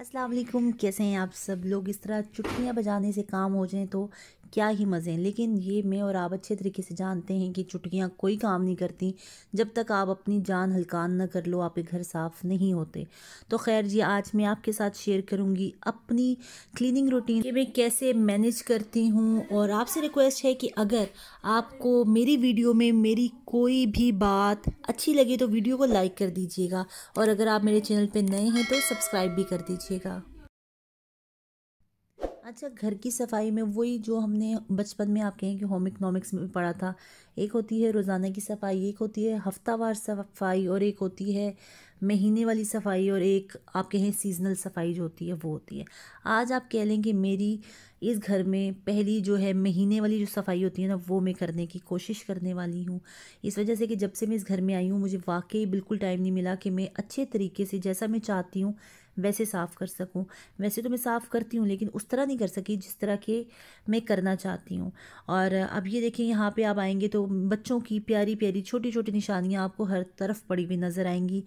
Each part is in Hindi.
अस्सलाम कैसे हैं आप सब लोग इस तरह चुटकियाँ बजाने से काम हो जाएँ तो क्या ही मज़े हैं लेकिन ये मैं और आप अच्छे तरीके से जानते हैं कि चुटकियाँ कोई काम नहीं करती जब तक आप अपनी जान हलकान न कर लो आपके घर साफ़ नहीं होते तो खैर जी आज मैं आपके साथ शेयर करूँगी अपनी क्लीनिंग रूटीन कि मैं कैसे मैनेज करती हूँ और आपसे रिक्वेस्ट है कि अगर आपको मेरी वीडियो में मेरी कोई भी बात अच्छी लगे तो वीडियो को लाइक कर दीजिएगा और अगर आप मेरे चैनल पर नए हैं तो सब्सक्राइब भी कर दीजिएगा अच्छा घर की सफाई में वही जो हमने बचपन में आप कहें कि होम इकनॉमिक्स में पढ़ा था एक होती है रोज़ाना की सफाई एक होती है हफ्तावार सफाई और एक होती है महीने वाली सफाई और एक आप कहें सीजनल सफाई जो होती है वो होती है आज आप कह लें कि मेरी इस घर में पहली जो है महीने वाली जो सफाई होती है ना वो मैं करने की कोशिश करने वाली हूँ इस वजह से कि जब से मैं इस घर में आई हूँ मुझे वाकई बिल्कुल टाइम नहीं मिला कि मैं अच्छे तरीके से जैसा मैं चाहती हूँ वैसे साफ़ कर सकूं वैसे तो मैं साफ़ करती हूँ लेकिन उस तरह नहीं कर सकी जिस तरह के मैं करना चाहती हूँ और अब ये देखें यहाँ पे आप आएंगे तो बच्चों की प्यारी प्यारी छोटी छोटी निशानियाँ आपको हर तरफ पड़ी हुई नज़र आएंगी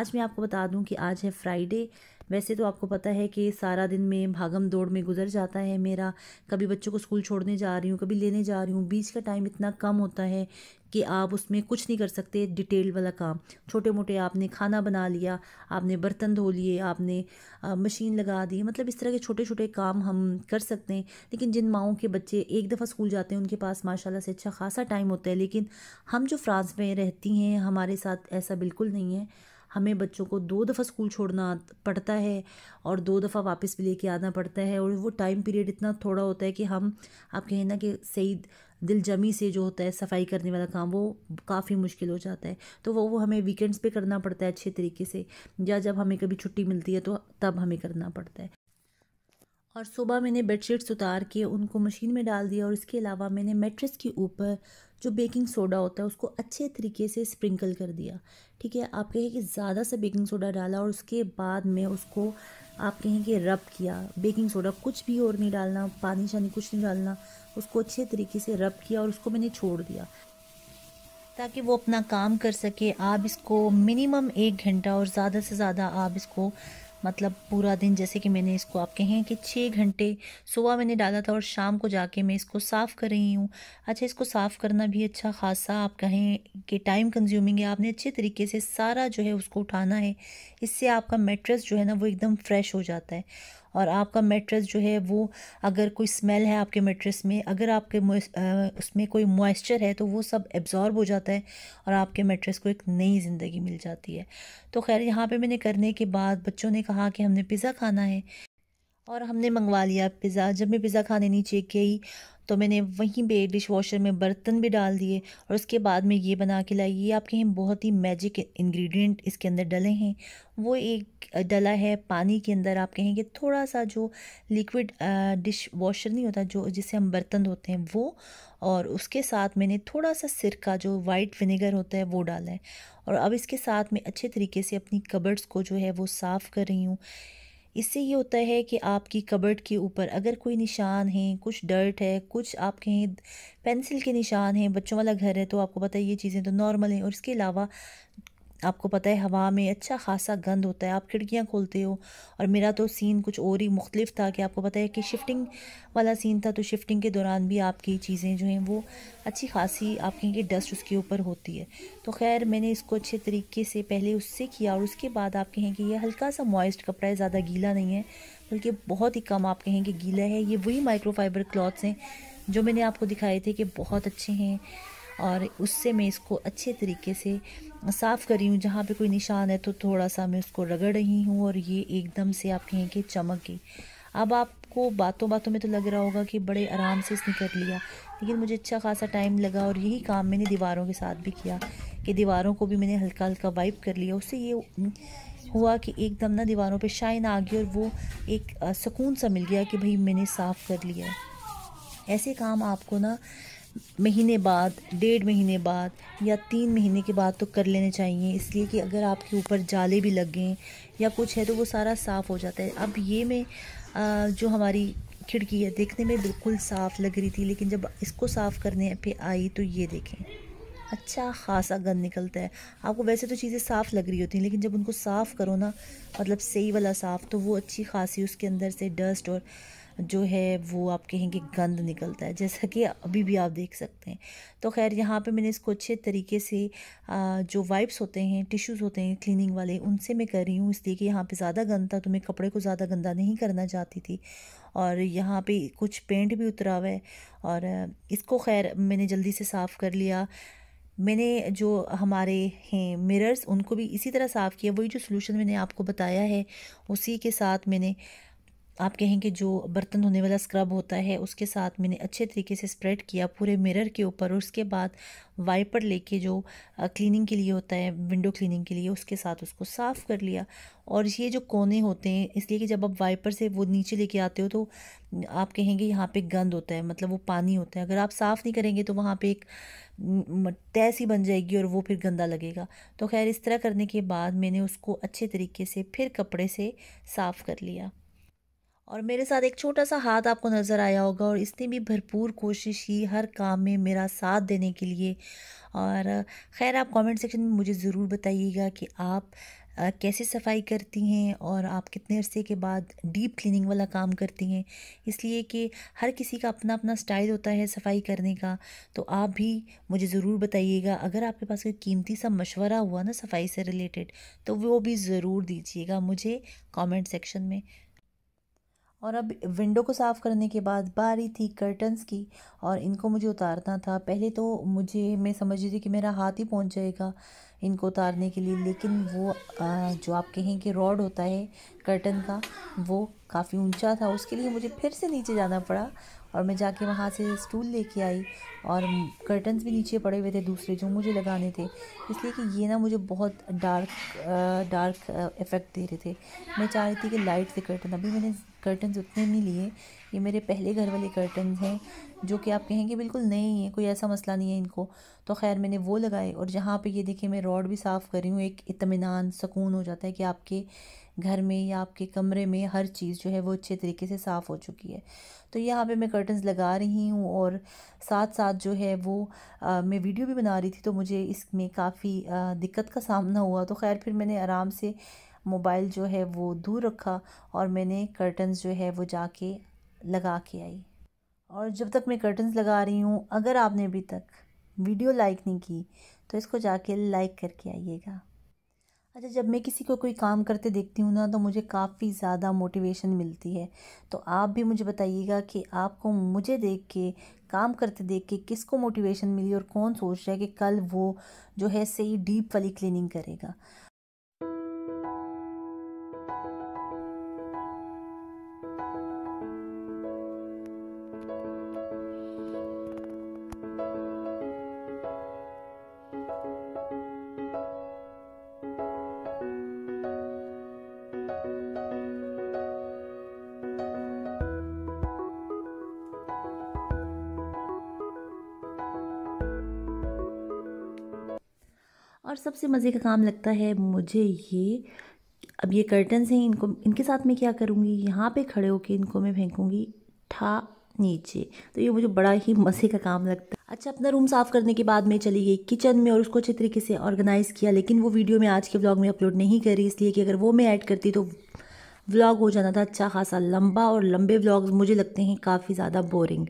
आज मैं आपको बता दूँ कि आज है फ्राइडे वैसे तो आपको पता है कि सारा दिन में भागम दौड़ में गुजर जाता है मेरा कभी बच्चों को स्कूल छोड़ने जा रही हूँ कभी लेने जा रही हूँ बीच का टाइम इतना कम होता है कि आप उसमें कुछ नहीं कर सकते डिटेल वाला काम छोटे मोटे आपने खाना बना लिया आपने बर्तन धो लिए आपने आ, मशीन लगा दी मतलब इस तरह के छोटे छोटे काम हम कर सकते हैं लेकिन जिन माओं के बच्चे एक दफ़ा स्कूल जाते हैं उनके पास माशाल्लाह से अच्छा खासा टाइम होता है लेकिन हम जो फ्रांस में रहती हैं हमारे साथ ऐसा बिल्कुल नहीं है हमें बच्चों को दो दफ़ा स्कूल छोड़ना पड़ता है और दो दफ़ा वापस भी लेके आना पड़ता है और वो टाइम पीरियड इतना थोड़ा होता है कि हम आप कहें ना कि सही दिलजमी से जो होता है सफाई करने वाला काम वो काफ़ी मुश्किल हो जाता है तो वो वो हमें वीकेंड्स पे करना पड़ता है अच्छे तरीके से या जब हमें कभी छुट्टी मिलती है तो तब हमें करना पड़ता है और सुबह मैंने बेडशीट्स उतार के उनको मशीन में डाल दिया और इसके अलावा मैंने मेट्रेस के ऊपर जो बेकिंग सोडा होता है उसको अच्छे तरीके से स्प्रिंकल कर दिया ठीक है आप कहें कि ज़्यादा सा बेकिंग सोडा डाला और उसके बाद में उसको आप कहें कि रब किया बेकिंग सोडा कुछ भी और नहीं डालना पानी शानी कुछ नहीं डालना उसको अच्छे तरीके से रब किया और उसको मैंने छोड़ दिया ताकि वो अपना काम कर सके आप इसको मिनिमम एक घंटा और ज़्यादा से ज़्यादा आप इसको मतलब पूरा दिन जैसे कि मैंने इसको आप कहें कि छः घंटे सुबह मैंने डाला था और शाम को जाके मैं इसको साफ़ कर रही हूँ अच्छा इसको साफ़ करना भी अच्छा खासा आप कहें कि टाइम कंज्यूमिंग है आपने अच्छे तरीके से सारा जो है उसको उठाना है इससे आपका मेट्रेस जो है ना वो एकदम फ्रेश हो जाता है और आपका मेट्रेस जो है वो अगर कोई स्मेल है आपके मेट्रेस में अगर आपके आ, उसमें कोई मॉइस्चर है तो वो सब एब्ज़ॉर्ब हो जाता है और आपके मेट्रेस को एक नई ज़िंदगी मिल जाती है तो खैर यहाँ पे मैंने करने के बाद बच्चों ने कहा कि हमने पिज़्ज़ा खाना है और हमने मंगवा लिया पिज़्ज़ा जब मैं पिज़्ज़ा खाने नीचे गई तो मैंने वहीं पे डिश वॉशर में बर्तन भी डाल दिए और उसके बाद में ये बना के लाई ये आपके यहाँ बहुत ही मैजिक इंग्रेडिएंट इसके अंदर डले हैं वो एक डला है पानी के अंदर आप कहेंगे थोड़ा सा जो लिक्विड डिश वॉशर नहीं होता जो जिससे हम बर्तन धोते हैं वो और उसके साथ मैंने थोड़ा सा सिरका जो वाइट विनेगर होता है वो डाला है और अब इसके साथ मैं अच्छे तरीके से अपनी कबर्ड्स को जो है वो साफ़ कर रही हूँ इससे ये होता है कि आपकी कबर्ड के ऊपर अगर कोई निशान है कुछ डर्ट है कुछ आपके पेंसिल के निशान हैं बच्चों वाला घर है तो आपको पता है ये चीज़ें तो नॉर्मल हैं और इसके अलावा आपको पता है हवा में अच्छा खासा गंद होता है आप खिड़कियाँ खोलते हो और मेरा तो सीन कुछ और ही मुख्तलिफ था कि आपको पता है कि शिफ्टिंग वाला सीन था तो शिफ्टिंग के दौरान भी आपकी चीज़ें जो हैं वो अच्छी खासी आपके कि डस्ट उसके ऊपर होती है तो खैर मैंने इसको अच्छे तरीके से पहले उससे किया और उसके बाद आप कहें कि यह हल्का सा मॉइस्ट कपड़ा है ज़्यादा गीला नहीं है बल्कि बहुत ही कम आप कहें कि गीला है ये वही माइक्रोफाइबर क्लॉथ्स हैं जो मैंने आपको दिखाए थे कि बहुत अच्छे हैं और उससे मैं इसको अच्छे तरीके से साफ़ करी हूँ जहाँ पे कोई निशान है तो थोड़ा सा मैं उसको रगड़ रही हूँ और ये एकदम से आप कहें कि चमक गई अब आपको बातों बातों में तो लग रहा होगा कि बड़े आराम से इसने कर लिया लेकिन मुझे अच्छा खासा टाइम लगा और यही काम मैंने दीवारों के साथ भी किया कि दीवारों को भी मैंने हल्का हल्का वाइप कर लिया उससे ये हुआ कि एकदम ना दीवारों पे शाइन आ गई और वो एक सुकून सा मिल गया कि भाई मैंने साफ़ कर लिया है ऐसे काम आपको ना महीने बाद डेढ़ महीने बाद या तीन महीने के बाद तो कर लेने चाहिए इसलिए कि अगर आपके ऊपर जाले भी लग गए या कुछ है तो वो सारा साफ़ हो जाता है अब ये मैं जो हमारी खिड़की है देखने में बिल्कुल साफ़ लग रही थी लेकिन जब इसको साफ़ करने पे आई तो ये देखें अच्छा खासा गंद निकलता है आपको वैसे तो चीज़ें साफ़ लग रही होती हैं लेकिन जब उनको साफ़ करो ना मतलब सही वाला साफ़ तो वो अच्छी खासी उसके अंदर से डस्ट और जो है वो आप कहेंगे गंद निकलता है जैसा कि अभी भी आप देख सकते हैं तो खैर यहाँ पे मैंने इसको अच्छे तरीके से जो वाइप्स होते हैं टिश्यूज़ होते हैं क्लीनिंग वाले उनसे मैं कर रही हूँ इसलिए कि यहाँ पे ज़्यादा गंद था तो मैं कपड़े को ज़्यादा गंदा नहीं करना चाहती थी और यहाँ पर कुछ पेंट भी उतरा हुआ है और इसको खैर मैंने जल्दी से साफ़ कर लिया मैंने जो हमारे हैं मिरर्स उनको भी इसी तरह साफ़ किया वही जो सोल्यूशन मैंने आपको बताया है उसी के साथ मैंने आप कहें कि जो बर्तन धोने वाला स्क्रब होता है उसके साथ मैंने अच्छे तरीके से स्प्रेड किया पूरे मिरर के ऊपर और उसके बाद वाइपर लेके जो क्लीनिंग के लिए होता है विंडो क्लीनिंग के लिए उसके साथ उसको साफ़ कर लिया और ये जो कोने होते हैं इसलिए कि जब आप वाइपर से वो नीचे लेके आते हो तो आप कहेंगे यहाँ पे गंद होता है मतलब वो पानी होता है अगर आप साफ़ नहीं करेंगे तो वहाँ पे एक तैस ही बन जाएगी और वो फिर गंदा लगेगा तो खैर इस तरह करने के बाद मैंने उसको अच्छे तरीके से फिर कपड़े से साफ़ कर लिया और मेरे साथ एक छोटा सा हाथ आपको नज़र आया होगा और इसने भी भरपूर कोशिश की हर काम में मेरा साथ देने के लिए और खैर आप कमेंट सेक्शन में मुझे ज़रूर बताइएगा कि आप कैसे सफाई करती हैं और आप कितने अरसे के बाद डीप क्लीनिंग वाला काम करती हैं इसलिए कि हर किसी का अपना अपना स्टाइल होता है सफाई करने का तो आप भी मुझे ज़रूर बताइएगा अगर आपके पास कोई कीमती सा मशवरा हुआ ना सफाई से रिलेटेड तो वो भी ज़रूर दीजिएगा मुझे कमेंट सेक्शन में और अब विंडो को साफ़ करने के बाद बारी थी कर्टन्स की और इनको मुझे उतारना था पहले तो मुझे मैं समझ रही थी कि मेरा हाथ ही पहुंच जाएगा इनको उतारने के लिए लेकिन वो आ, जो आप कहें कि रॉड होता है कर्टन का वो काफ़ी ऊंचा था उसके लिए मुझे फिर से नीचे जाना पड़ा और मैं जाके वहाँ से स्टूल लेके आई और कर्टन्स भी नीचे पड़े हुए थे दूसरे जो मुझे लगाने थे इसलिए कि ये ना मुझे बहुत डार्क डार्क इफ़ेक्ट दे रहे थे मैं चाह रही थी कि लाइट से कर्टन अभी मैंने कर्टन्स उतने नहीं लिए ये मेरे पहले घर वाले कर्टन्स हैं जो कि आप कहेंगे बिल्कुल नहीं है कोई ऐसा मसला नहीं है इनको तो खैर मैंने वो लगाए और जहाँ पे ये देखिए मैं रॉड भी साफ़ कर रही हूँ एक इतमान सुकून हो जाता है कि आपके घर में या आपके कमरे में हर चीज़ जो है वो अच्छे तरीके से साफ़ हो चुकी है तो यहाँ पर मैं कर्टन्स लगा रही हूँ और साथ साथ जो है वो आ, मैं वीडियो भी बना रही थी तो मुझे इसमें काफ़ी दिक्कत का सामना हुआ तो खैर फिर मैंने आराम से मोबाइल जो है वो दूर रखा और मैंने कर्टन्स जो है वो जाके लगा के आई और जब तक मैं कर्टन्स लगा रही हूँ अगर आपने अभी तक वीडियो लाइक नहीं की तो इसको जाके लाइक करके आइएगा अच्छा जब मैं किसी को कोई काम करते देखती हूँ ना तो मुझे काफ़ी ज़्यादा मोटिवेशन मिलती है तो आप भी मुझे बताइएगा कि आपको मुझे देख के काम करते देख के किसको मोटिवेशन मिली और कौन सोच रहा है कि कल वो जो है सही डीप वाली क्लीनिंग करेगा और सबसे मज़े का काम लगता है मुझे ये अब ये कर्टन्स हैं इनको इनके साथ मैं क्या करूँगी यहाँ पे खड़े होके इनको मैं फेंकूँगी ठा नीचे तो ये मुझे बड़ा ही मज़े का काम लगता है अच्छा अपना रूम साफ़ करने के बाद मैं चली गई किचन में और उसको अच्छे तरीके से ऑर्गेनाइज़ किया लेकिन वो वीडियो मैं आज के ब्लॉग में अपलोड नहीं करी इसलिए कि अगर वो मैं ऐड करती तो व्लॉग हो जाना था अच्छा खासा लंबा और लंबे व्लॉग्स मुझे लगते हैं काफ़ी ज़्यादा बोरिंग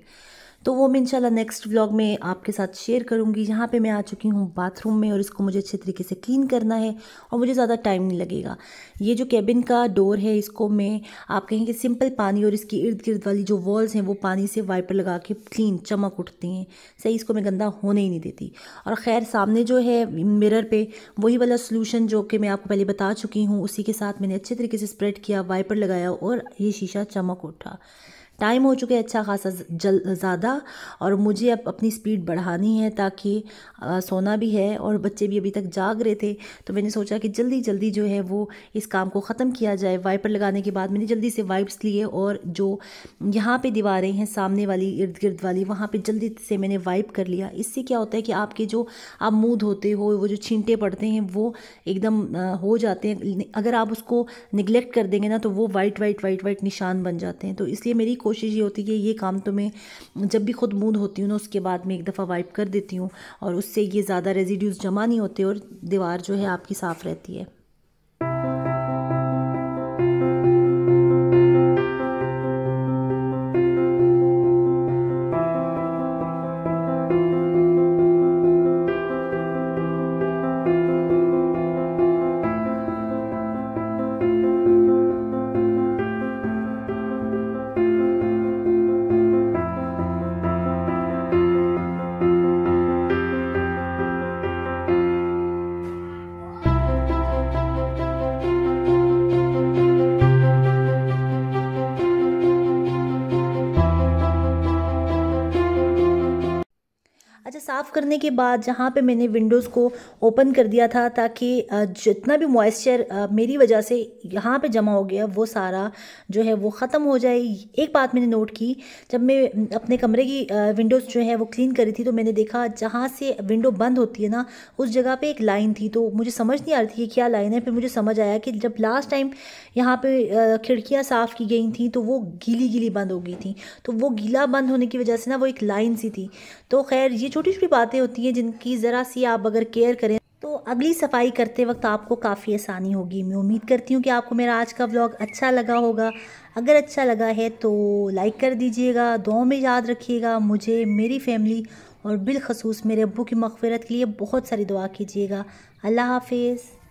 तो वो मैं इंशाल्लाह नेक्स्ट व्लॉग में आपके साथ शेयर करूँगी यहाँ पे मैं आ चुकी हूँ बाथरूम में और इसको मुझे अच्छे तरीके से क्लीन करना है और मुझे ज़्यादा टाइम नहीं लगेगा ये जो कैबिन का डोर है इसको मैं आप कहेंगे सिंपल पानी और इसकी इर्द गिर्द वाली जो वॉल्स हैं वो पानी से वाइपर लगा के क्लीन चमक उठती हैं सही इसको मैं गंदा होने ही नहीं देती और खैर सामने जो है मिरर पर वही वाला सोल्यूशन जो कि मैं आपको पहले बता चुकी हूँ उसी के साथ मैंने अच्छे तरीके से स्प्रेड किया वाइपर लगाया और ये शीशा चमक उठा टाइम हो चुका है अच्छा खासा जल ज़्यादा और मुझे अब अपनी स्पीड बढ़ानी है ताकि आ, सोना भी है और बच्चे भी अभी तक जाग रहे थे तो मैंने सोचा कि जल्दी जल्दी जो है वो इस काम को ख़त्म किया जाए वाइपर लगाने के बाद मैंने जल्दी से वाइप्स लिए और जो यहाँ पे दीवारें हैं सामने वाली इर्द गिर्द वाली वहाँ पर जल्दी से मैंने वाइप कर लिया इससे क्या होता है कि आपके जो आप मुँह होते हो वो जो छींटे पड़ते हैं वो एकदम हो जाते हैं अगर आप उसको निगलेक्ट कर देंगे ना तो वो वाइट वाइट वाइट वाइट निशान बन जाते हैं तो इसलिए मेरी कोशिश ये होती है कि ये काम तो मैं जब भी खुद मूड होती हूँ ना उसके बाद मैं एक दफ़ा वाइप कर देती हूँ और उससे ये ज़्यादा रेजिड्यूज़ जमा नहीं होते और दीवार जो है आपकी साफ़ रहती है साफ़ करने के बाद जहाँ पे मैंने विंडोज़ को ओपन कर दिया था ताकि जितना भी मॉइस्चर मेरी वजह से यहाँ पे जमा हो गया वो सारा जो है वो ख़त्म हो जाए एक बात मैंने नोट की जब मैं अपने कमरे की विंडोज़ जो है वो क्लीन करी थी तो मैंने देखा जहाँ से विंडो बंद होती है ना उस जगह पर एक लाइन थी तो मुझे समझ नहीं आ रही थी कि क्या लाइन है फिर मुझे समझ आया कि जब लास्ट टाइम यहाँ पर खिड़कियाँ साफ़ की गई थी तो वो गीली गीली बंद हो गई थी तो वो गीला बंद होने की वजह से ना वो एक लाइन सी थी तो खैर ये छोटी छोटी बातें होती हैं जिनकी ज़रा सी आप अगर केयर करें तो अगली सफाई करते वक्त आपको काफ़ी आसानी होगी मैं उम्मीद करती हूँ कि आपको मेरा आज का व्लॉग अच्छा लगा होगा अगर अच्छा लगा है तो लाइक कर दीजिएगा दुआ में याद रखिएगा मुझे मेरी फैमिली और बिलखसूस मेरे अबू की मकफ़रत के लिए बहुत सारी दुआ कीजिएगा अल्लाह हाफिज़